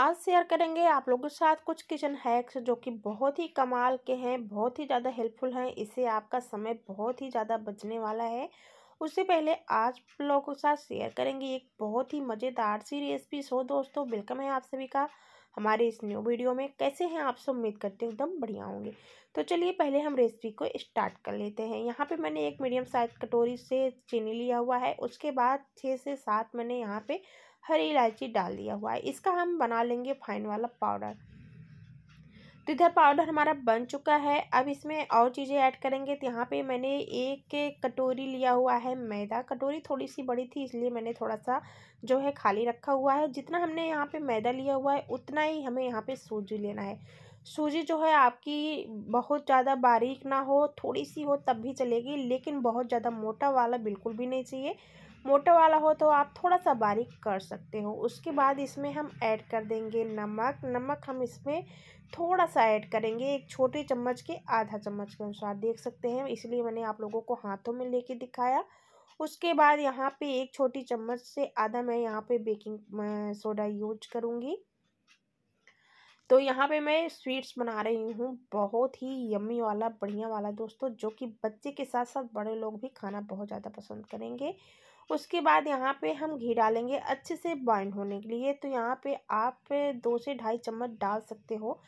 आज शेयर करेंगे आप लोगों के साथ कुछ किचन हैक्स जो कि बहुत ही कमाल के हैं बहुत ही ज़्यादा हेल्पफुल हैं इससे आपका समय बहुत ही ज़्यादा बचने वाला है उससे पहले आज लोगों के साथ शेयर करेंगे एक बहुत ही मज़ेदार सी रेसिपी सो दोस्तों वेलकम है आप सभी का हमारे इस न्यू वीडियो में कैसे हैं आपसे उम्मीद करते हैं एकदम बढ़िया होंगे तो चलिए पहले हम रेसिपी को स्टार्ट कर लेते हैं यहाँ पे मैंने एक मीडियम साइज कटोरी से चीनी लिया हुआ है उसके बाद छः से सात मैंने यहाँ पे हरी इलायची डाल दिया हुआ है इसका हम बना लेंगे फाइन वाला पाउडर तो इधर पाउडर हमारा बन चुका है अब इसमें और चीज़ें ऐड करेंगे तो यहाँ पे मैंने एक कटोरी लिया हुआ है मैदा कटोरी थोड़ी सी बड़ी थी इसलिए मैंने थोड़ा सा जो है खाली रखा हुआ है जितना हमने यहाँ पे मैदा लिया हुआ है उतना ही हमें यहाँ पे सूजी लेना है सूजी जो है आपकी बहुत ज़्यादा बारीक ना हो थोड़ी सी हो तब भी चलेगी लेकिन बहुत ज़्यादा मोटा वाला बिल्कुल भी नहीं चाहिए मोटा वाला हो तो आप थोड़ा सा बारीक कर सकते हो उसके बाद इसमें हम ऐड कर देंगे नमक नमक हम इसमें थोड़ा सा ऐड करेंगे एक छोटे चम्मच के आधा चम्मच के अनुसार देख सकते हैं इसलिए मैंने आप लोगों को हाथों में लेके दिखाया उसके बाद यहाँ पे एक छोटी चम्मच से आधा मैं यहाँ पे बेकिंग सोडा यूज करूँगी तो यहाँ पे मैं स्वीट्स बना रही हूँ बहुत ही यम्मी वाला बढ़िया वाला दोस्तों जो कि बच्चे के साथ साथ बड़े लोग भी खाना बहुत ज़्यादा पसंद करेंगे उसके बाद यहाँ पे हम घी डालेंगे अच्छे से बॉइंड होने के लिए तो यहाँ पे आप दो से ढाई चम्मच डाल सकते हो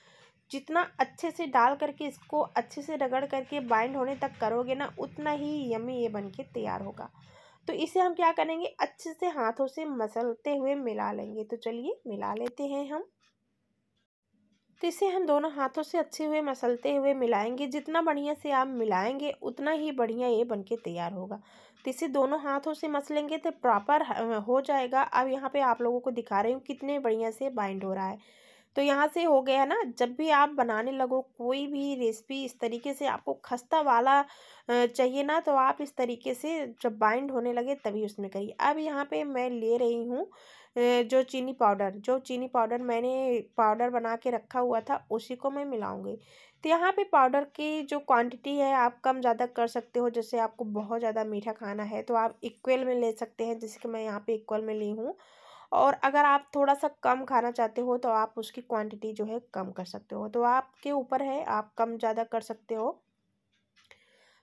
जितना अच्छे से डाल करके इसको अच्छे से रगड़ करके बाइंड होने तक करोगे ना उतना ही यमी ये बन के तैयार होगा तो इसे हम क्या करेंगे अच्छे से हाथों से मसलते हुए मिला लेंगे तो चलिए मिला लेते हैं हम तो इसे हम दोनों हाथों से अच्छे हुए मसलते हुए मिलाएंगे जितना बढ़िया से आप मिलाएंगे उतना ही बढ़िया ये बनके तैयार होगा तो इसे दोनों हाथों से मसलेंगे तो प्रॉपर हो जाएगा अब यहाँ पे आप लोगों को दिखा रही हूँ कितने बढ़िया से बाइंड हो रहा है तो यहाँ से हो गया ना जब भी आप बनाने लगो कोई भी रेसिपी इस तरीके से आपको खस्ता वाला चाहिए ना तो आप इस तरीके से जब बाइंड होने लगे तभी उसमें करिए अब यहाँ पे मैं ले रही हूँ जो चीनी पाउडर जो चीनी पाउडर मैंने पाउडर बना के रखा हुआ था उसी को मैं मिलाऊँगी तो यहाँ पे पाउडर की जो क्वांटिटी है आप कम ज़्यादा कर सकते हो जैसे आपको बहुत ज़्यादा मीठा खाना है तो आप इक्वल में ले सकते हैं जैसे कि मैं यहाँ पे इक्वल में ली हूँ और अगर आप थोड़ा सा कम खाना चाहते हो तो आप उसकी क्वान्टिटी जो है कम कर सकते हो तो आपके ऊपर है आप कम ज़्यादा कर सकते हो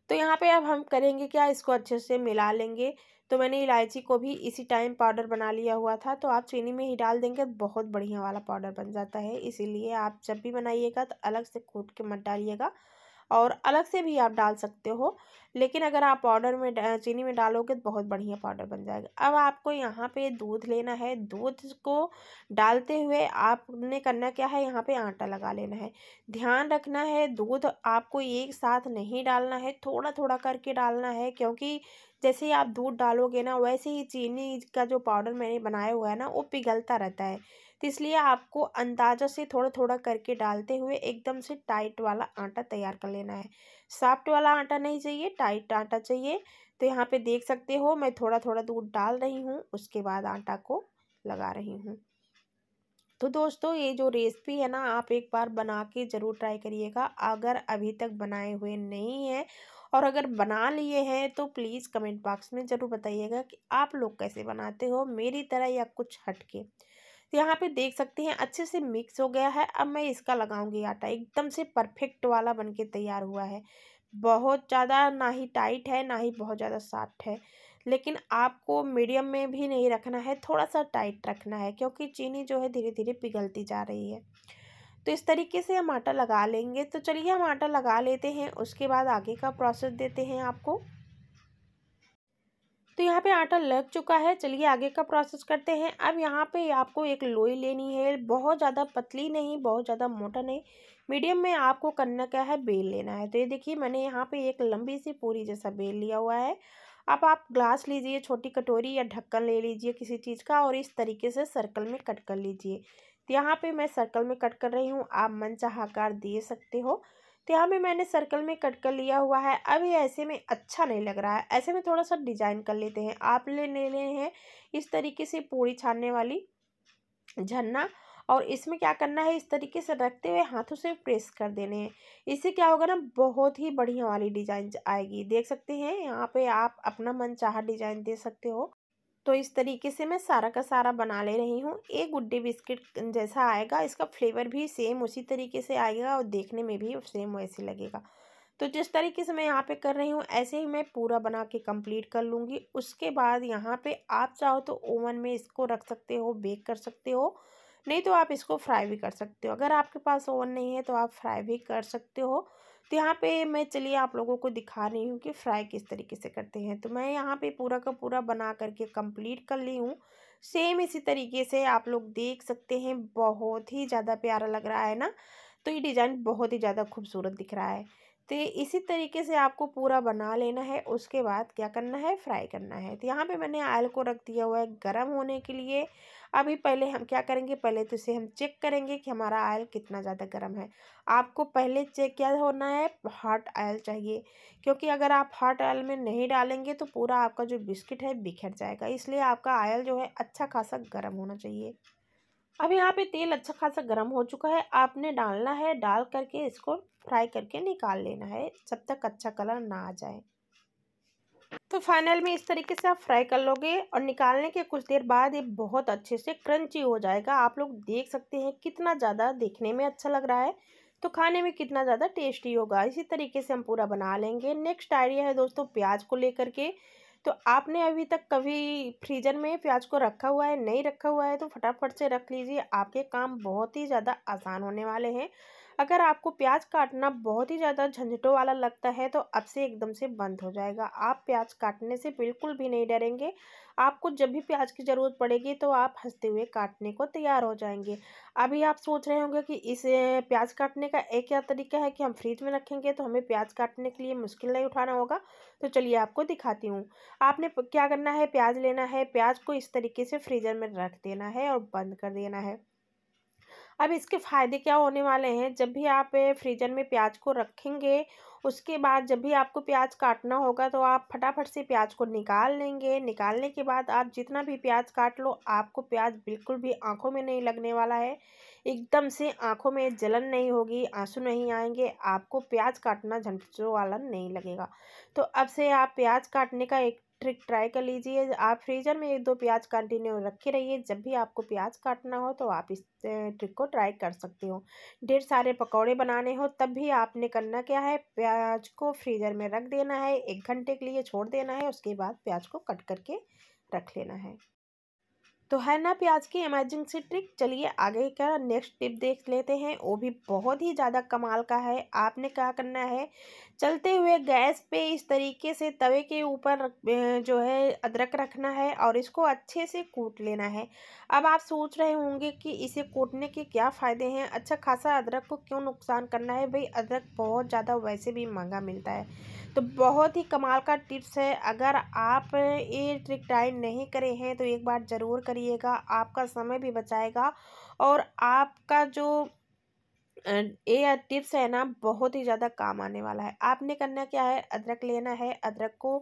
तो यहाँ पे अब हम करेंगे क्या इसको अच्छे से मिला लेंगे तो मैंने इलायची को भी इसी टाइम पाउडर बना लिया हुआ था तो आप चीनी में ही डाल देंगे बहुत बढ़िया वाला पाउडर बन जाता है इसीलिए आप जब भी बनाइएगा तो अलग से कूट के मत डालिएगा और अलग से भी आप डाल सकते हो लेकिन अगर आप पाउडर में चीनी में डालोगे तो बहुत बढ़िया पाउडर बन जाएगा अब आपको यहाँ पे दूध लेना है दूध को डालते हुए आपने करना क्या है यहाँ पे आटा लगा लेना है ध्यान रखना है दूध आपको एक साथ नहीं डालना है थोड़ा थोड़ा करके डालना है क्योंकि जैसे ही आप दूध डालोगे ना वैसे ही चीनी का जो पाउडर मैंने बनाया हुआ है ना वो पिघलता रहता है तो इसलिए आपको अंदाजा से थोड़ा थोड़ा करके डालते हुए एकदम से टाइट वाला आटा तैयार कर लेना है सॉफ्ट वाला आटा नहीं चाहिए टाइट आटा चाहिए तो यहाँ पे देख सकते हो मैं थोड़ा थोड़ा दूध डाल रही हूँ उसके बाद आटा को लगा रही हूँ तो दोस्तों ये जो रेसिपी है ना आप एक बार बना के ज़रूर ट्राई करिएगा अगर अभी तक बनाए हुए नहीं हैं और अगर बना लिए हैं तो प्लीज़ कमेंट बॉक्स में ज़रूर बताइएगा कि आप लोग कैसे बनाते हो मेरी तरह या कुछ हटके तो यहाँ पे देख सकते हैं अच्छे से मिक्स हो गया है अब मैं इसका लगाऊंगी आटा एकदम से परफेक्ट वाला बन के तैयार हुआ है बहुत ज़्यादा ना ही टाइट है ना ही बहुत ज़्यादा सॉफ्ट है लेकिन आपको मीडियम में भी नहीं रखना है थोड़ा सा टाइट रखना है क्योंकि चीनी जो है धीरे धीरे पिघलती जा रही है तो इस तरीके से हम आटा लगा लेंगे तो चलिए हम आटा लगा लेते हैं उसके बाद आगे का प्रोसेस देते हैं आपको तो यहाँ पे आटा लग चुका है चलिए आगे का प्रोसेस करते हैं अब यहाँ पे आपको एक लोई लेनी है बहुत ज़्यादा पतली नहीं बहुत ज़्यादा मोटा नहीं मीडियम में आपको करना क्या है बेल लेना है तो ये देखिए मैंने यहाँ पे एक लंबी सी पूरी जैसा बेल लिया हुआ है अब आप ग्लास लीजिए छोटी कटोरी या ढक्कन ले लीजिए किसी चीज़ का और इस तरीके से सर्कल में कट कर लीजिए तो यहाँ पर मैं सर्कल में कट कर रही हूँ आप मन आकार दे सकते हो तो यहाँ पे मैंने सर्कल में कट कर लिया हुआ है अभी ऐसे में अच्छा नहीं लग रहा है ऐसे में थोड़ा सा डिजाइन कर लेते हैं आप ले ले रहे हैं इस तरीके से पूरी छानने वाली झरना और इसमें क्या करना है इस तरीके से रखते हुए हाथों से प्रेस कर देने हैं इससे क्या होगा ना बहुत ही बढ़िया वाली डिजाइन आएगी देख सकते हैं यहाँ पे आप अपना मन चाह डिजाइन दे सकते हो तो इस तरीके से मैं सारा का सारा बना ले रही हूँ एक गुड्डे बिस्किट जैसा आएगा इसका फ्लेवर भी सेम उसी तरीके से आएगा और देखने में भी सेम वैसे लगेगा तो जिस तरीके से मैं यहाँ पे कर रही हूँ ऐसे ही मैं पूरा बना के कंप्लीट कर लूँगी उसके बाद यहाँ पे आप चाहो तो ओवन में इसको रख सकते हो बेक कर सकते हो नहीं तो आप इसको फ्राई भी कर सकते हो अगर आपके पास ओवन नहीं है तो आप फ्राई भी कर सकते हो तो यहाँ पे मैं चलिए आप लोगों को दिखा रही हूँ कि फ्राई किस तरीके से करते हैं तो मैं यहाँ पे पूरा का पूरा बना करके कंप्लीट कर ली हूँ सेम इसी तरीके से आप लोग देख सकते हैं बहुत ही ज़्यादा प्यारा लग रहा है ना तो ये डिज़ाइन बहुत ही ज़्यादा खूबसूरत दिख रहा है तो इसी तरीके से आपको पूरा बना लेना है उसके बाद क्या करना है फ्राई करना है तो यहाँ पे मैंने आयल को रख दिया हुआ है गर्म होने के लिए अभी पहले हम क्या करेंगे पहले तो इसे हम चेक करेंगे कि हमारा आयल कितना ज़्यादा गर्म है आपको पहले चेक क्या होना है हॉट आयल चाहिए क्योंकि अगर आप हॉट आयल में नहीं डालेंगे तो पूरा आपका जो बिस्किट है बिखर जाएगा इसलिए आपका आयल जो है अच्छा खासा गर्म होना चाहिए अब यहाँ पे तेल अच्छा खासा गर्म हो चुका है आपने डालना है डाल करके इसको फ्राई करके निकाल लेना है जब तक अच्छा कलर ना आ जाए तो फाइनल में इस तरीके से आप फ्राई कर लोगे और निकालने के कुछ देर बाद ये बहुत अच्छे से क्रंची हो जाएगा आप लोग देख सकते हैं कितना ज़्यादा देखने में अच्छा लग रहा है तो खाने में कितना ज़्यादा टेस्टी होगा इसी तरीके से हम पूरा बना लेंगे नेक्स्ट आइडिया है दोस्तों प्याज को लेकर के तो आपने अभी तक कभी फ्रीजर में प्याज को रखा हुआ है नहीं रखा हुआ है तो फटाफट से रख लीजिए आपके काम बहुत ही ज़्यादा आसान होने वाले हैं अगर आपको प्याज काटना बहुत ही ज़्यादा झंझटों वाला लगता है तो अब से एकदम से बंद हो जाएगा आप प्याज काटने से बिल्कुल भी नहीं डरेंगे आपको जब भी प्याज की ज़रूरत पड़ेगी तो आप हंसते हुए काटने को तैयार हो जाएंगे अभी आप सोच रहे होंगे कि इस प्याज काटने का एक क्या तरीका है कि हम फ्रिज में रखेंगे तो हमें प्याज काटने के लिए मुश्किल नहीं उठाना होगा तो चलिए आपको दिखाती हूँ आपने क्या करना है प्याज लेना है प्याज को इस तरीके से फ्रीज़र में रख देना है और बंद कर देना है अब इसके फ़ायदे क्या होने वाले हैं जब भी आप फ्रीजर में प्याज को रखेंगे उसके बाद जब भी आपको प्याज काटना होगा तो आप फटाफट से प्याज को निकाल लेंगे निकालने के बाद आप जितना भी प्याज काट लो आपको प्याज बिल्कुल भी आंखों में नहीं लगने वाला है एकदम से आंखों में जलन नहीं होगी आंसू नहीं आएंगे आपको प्याज काटना झंझो वाला नहीं लगेगा तो अब से आप प्याज काटने का एक ट्रिक ट्राई कर लीजिए आप फ्रीजर में एक दो प्याज कंटिन्यू रखे रहिए जब भी आपको प्याज काटना हो तो आप इस ट्रिक को ट्राई कर सकते हो ढेर सारे पकौड़े बनाने हो तब भी आपने करना क्या है प्याज को फ्रीजर में रख देना है एक घंटे के लिए छोड़ देना है उसके बाद प्याज को कट करके रख लेना है तो है ना प्याज की इमरजेंसी ट्रिक चलिए आगे का नेक्स्ट टिप देख लेते हैं वो भी बहुत ही ज़्यादा कमाल का है आपने क्या करना है चलते हुए गैस पे इस तरीके से तवे के ऊपर जो है अदरक रखना है और इसको अच्छे से कूट लेना है अब आप सोच रहे होंगे कि इसे कूटने के क्या फ़ायदे हैं अच्छा खासा अदरक को क्यों नुकसान करना है भाई अदरक बहुत ज़्यादा वैसे भी महंगा मिलता है तो बहुत ही कमाल का टिप्स है अगर आप ये ट्रिक ट्राई नहीं करे हैं तो एक बार ज़रूर करिएगा आपका समय भी बचाएगा और आपका जो ये टिप्स है ना बहुत ही ज़्यादा काम आने वाला है आपने करना क्या है अदरक लेना है अदरक को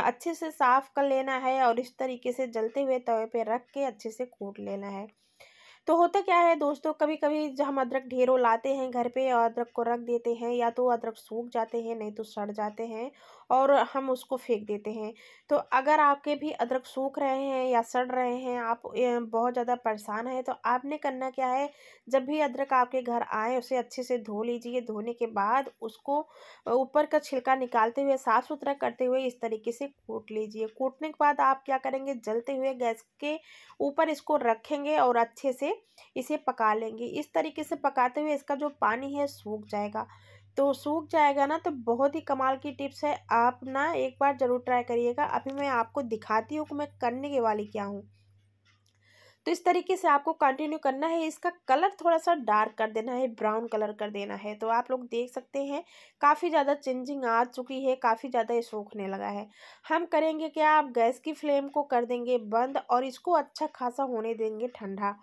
अच्छे से साफ़ कर लेना है और इस तरीके से जलते हुए तवे पे रख के अच्छे से कूट लेना है तो होता क्या है दोस्तों कभी कभी जब हम अदरक ढेरों लाते हैं घर पे अदरक को रख देते हैं या तो अदरक सूख जाते हैं नहीं तो सड़ जाते हैं और हम उसको फेंक देते हैं तो अगर आपके भी अदरक सूख रहे हैं या सड़ रहे हैं आप बहुत ज़्यादा परेशान हैं तो आपने करना क्या है जब भी अदरक आपके घर आए उसे अच्छे से धो लीजिए धोने के बाद उसको ऊपर का छिलका निकालते हुए साफ़ सुथरा करते हुए इस तरीके से कूट लीजिए कूटने के बाद आप क्या करेंगे जलते हुए गैस के ऊपर इसको रखेंगे और अच्छे से इसे पका लेंगे इस तरीके से पकाते हुए इसका जो पानी है सूख जाएगा तो सूख जाएगा ना तो बहुत ही कमाल की टिप्स है आप ना एक बार ज़रूर ट्राई करिएगा अभी मैं आपको दिखाती हूँ कि मैं करने के वाली क्या हूँ तो इस तरीके से आपको कंटिन्यू करना है इसका कलर थोड़ा सा डार्क कर देना है ब्राउन कलर कर देना है तो आप लोग देख सकते हैं काफ़ी ज़्यादा चेंजिंग आ चुकी है काफ़ी ज़्यादा ये सूखने लगा है हम करेंगे क्या आप गैस की फ्लेम को कर देंगे बंद और इसको अच्छा खासा होने देंगे ठंडा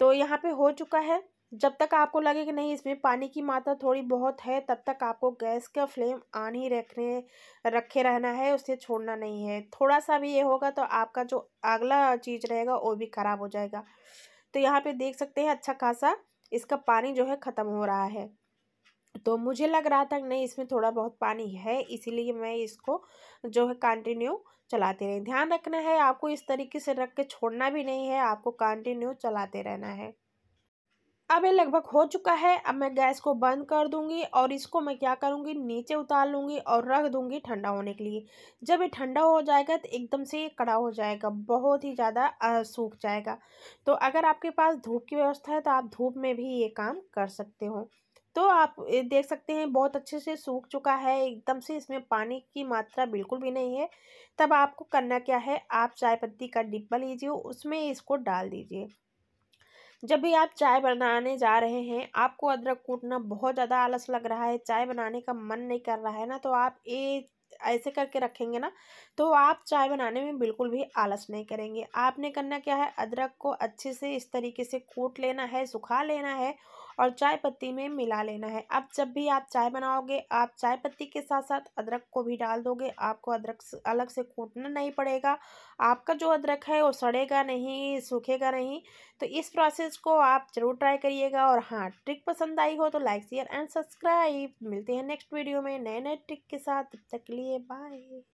तो यहाँ पर हो चुका है जब तक आपको लगे कि नहीं इसमें पानी की मात्रा थोड़ी बहुत है तब तक आपको गैस का फ्लेम ऑन ही रखने रखे रहना है उसे छोड़ना नहीं है थोड़ा सा भी ये होगा तो आपका जो अगला चीज़ रहेगा वो भी ख़राब हो जाएगा तो यहाँ पे देख सकते हैं अच्छा खासा इसका पानी जो है ख़त्म हो रहा है तो मुझे लग रहा था कि नहीं इसमें थोड़ा बहुत पानी है इसीलिए मैं इसको जो है कंटिन्यू चलाते रहें ध्यान रखना है आपको इस तरीके से रख के छोड़ना भी नहीं है आपको कंटिन्यू चलाते रहना है अब ये लगभग हो चुका है अब मैं गैस को बंद कर दूंगी और इसको मैं क्या करूंगी नीचे उतार लूंगी और रख दूंगी ठंडा होने के लिए जब ये ठंडा हो जाएगा तो एकदम से ये कड़ा हो जाएगा बहुत ही ज़्यादा सूख जाएगा तो अगर आपके पास धूप की व्यवस्था है तो आप धूप में भी ये काम कर सकते हो तो आप देख सकते हैं बहुत अच्छे से सूख चुका है एकदम से इसमें पानी की मात्रा बिल्कुल भी नहीं है तब आपको करना क्या है आप चाय पत्ती का डिब्बा लीजिए उसमें इसको डाल दीजिए जब भी आप चाय बनाने जा रहे हैं आपको अदरक कूटना बहुत ज़्यादा आलस लग रहा है चाय बनाने का मन नहीं कर रहा है ना तो आप ए ऐसे करके रखेंगे ना तो आप चाय बनाने में बिल्कुल भी आलस नहीं करेंगे आपने करना क्या है अदरक को अच्छे से इस तरीके से कूट लेना है सुखा लेना है और चाय पत्ती में मिला लेना है अब जब भी आप चाय बनाओगे आप चाय पत्ती के साथ साथ अदरक को भी डाल दोगे आपको अदरक अलग से कूटना नहीं पड़ेगा आपका जो अदरक है वो सड़ेगा नहीं सूखेगा नहीं तो इस प्रोसेस को आप ज़रूर ट्राई करिएगा और हाँ ट्रिक पसंद आई हो तो लाइक शेयर एंड सब्सक्राइब मिलते हैं नेक्स्ट वीडियो में नए नए ट्रिक के साथ तब तक के लिए बाय